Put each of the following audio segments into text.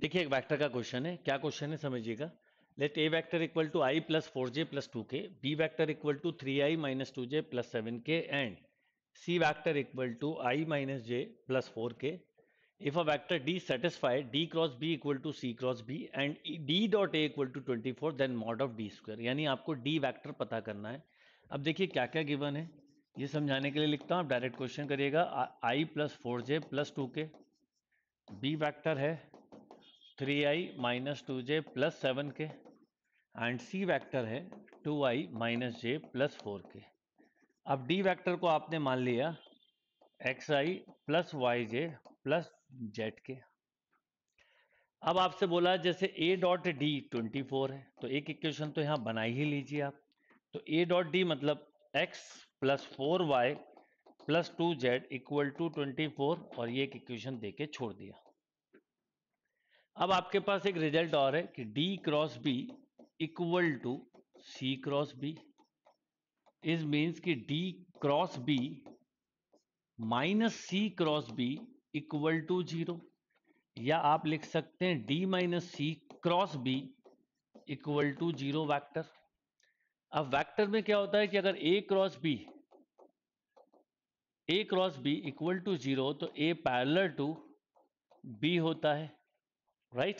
देखिए एक वेक्टर का क्वेश्चन है क्या क्वेश्चन है समझिएगा let A vector equal to I plus four J plus two K B vector equal to three I minus two J plus seven K and C vector equal to I minus J plus four K if a vector D satisfied D cross B equal to C cross B and D dot A equal to twenty four then mod of D square यानी आपको D vector पता करना है अब देखिए क्या क्या given है ये समझाने के लिए लिखता हूँ आप डायरेक्ट क्वेश्चन करिएगा I plus four J plus two K B vector है three I minus two J plus seven K and C vector है two I minus J plus four K अब डी वैक्टर को आपने मान लिया X I plus Y J plus Z K अब आपसे बोला जैसे A dot D twenty four है तो एक इक्वेशन तो यहाँ बनाई ही लीजिए आप तो ए डॉट डी मतलब X plus four Y plus two Z equal to twenty four और ये एक इक्वेशन देके छोड़ दिया अब आपके पास एक रिजल्ट और है कि D cross B equal to C cross B is means कि D cross B minus C cross B equal to zero या आप लिख सकते हैं D minus C cross B equal to zero vector अब वैक्टर में क्या होता है कि अगर A cross B A cross B equal to zero तो ए पैरलर टू बी होता है राइट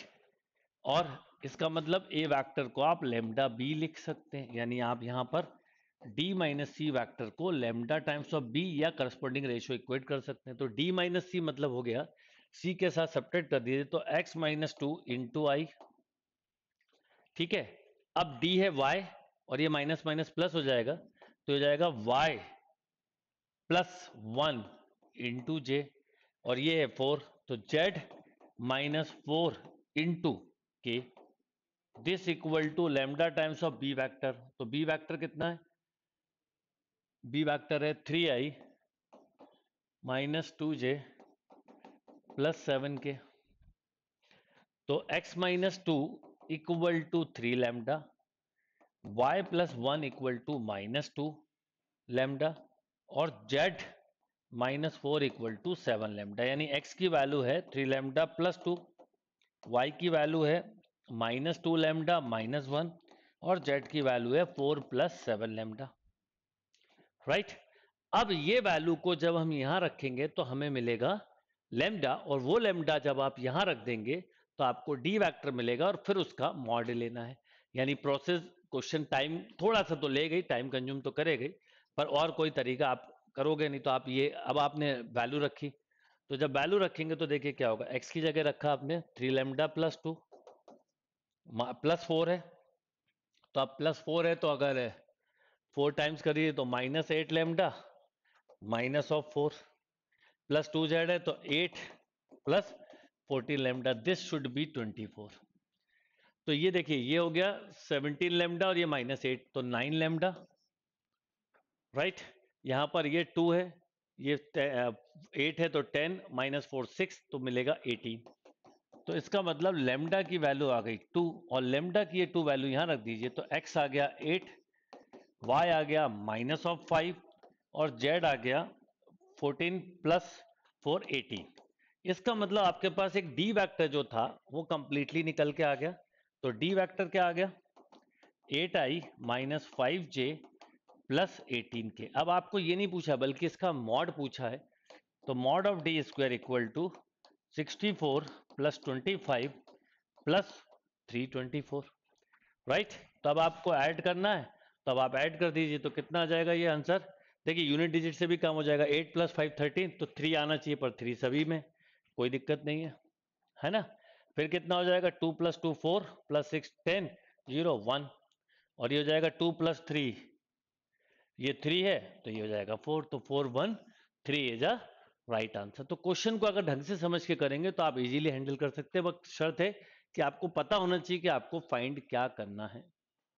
और इसका मतलब ए वैक्टर को आप लेमडा बी लिख सकते हैं यानी आप यहां पर डी माइनस सी वैक्टर को लेमडा टाइम्स ऑफ बी या करस्पॉन्डिंग रेशियो इक्वेट कर सकते हैं तो डी माइनस सी मतलब हो गया सी के साथ सपरेट कर दीजिए तो X minus two into I ठीक है अब डी है वाई और ये माइनस माइनस प्लस हो जाएगा तो हो जाएगा Y plus one into J और ये है फोर तो Z four into K this equal to lambda times of B vector तो बी वैक्टर कितना है बी वैक्टर है three I minus two J plus seven K तो X minus two equal to three lambda Y plus one equal to minus two lambda और Z minus four equal to seven lambda यानी X की value है three lambda plus two Y की value है minus two lambda minus one और Z की value है four plus seven lambda right अब ये वैल्यू को जब हम यहां रखेंगे तो हमें मिलेगा लेमडा और वो लेमडा जब आप यहां रख देंगे तो आपको डी वैक्टर मिलेगा और फिर उसका मॉड लेना है यानी प्रोसेस क्वेश्चन टाइम थोड़ा सा तो ले गई टाइम कंज्यूम तो करे गई पर और कोई तरीका आप करोगे नहीं तो आप ये अब आपने वैल्यू रखी तो जब वैल्यू रखेंगे तो देखिए क्या होगा एक्स की जगह रखा आपने three lambda plus two plus four है तो आप प्लस फोर है तो अगर फोर टाइम्स करिए तो minus eight lambda minus of four plus two Z है तो eight plus fourteen lambda this should be twenty four तो ये देखिए ये हो गया सेवनटीन लेमडा और ये माइनस एट तो नाइन लेमडा राइट यहां पर ये टू है ये एट है तो टेन माइनस फोर सिक्स तो मिलेगा एटीन तो इसका मतलब लेमडा की वैल्यू आ गई टू और लेमडा की ये टू वैल्यू यहां रख दीजिए तो एक्स आ गया एट वाई आ गया माइनस ऑफ फाइव और जेड आ गया फोर्टीन प्लस फोर एटीन इसका मतलब आपके पास एक डी वैक्टर जो था वो कंप्लीटली निकल के आ गया तो डी वैक्टर क्या आ गया eight I minus five J plus eighteen K अब आपको ये नहीं पूछा बल्कि इसका मॉड पूछा है तो mod of D square equal to sixty four plus twenty five plus three twenty four right तो अब आपको ऐड करना है तो अब आप ऐड कर दीजिए तो कितना आ जाएगा ये आंसर देखिए यूनिट डिजिट से भी कम हो जाएगा एट प्लस फाइव थर्टीन तो थ्री आना चाहिए पर थ्री सभी में कोई दिक्कत नहीं है है ना फिर कितना हो जाएगा two plus two four plus six ten zero one और ये हो जाएगा टू प्लस थ्री ये थ्री है तो ये हो जाएगा फोर तो four one three is a right answer तो क्वेश्चन को अगर ढंग से समझ के करेंगे तो आप इजीली हैंडल कर सकते हैं वक्त शर्त है कि आपको पता होना चाहिए कि आपको फाइंड क्या करना है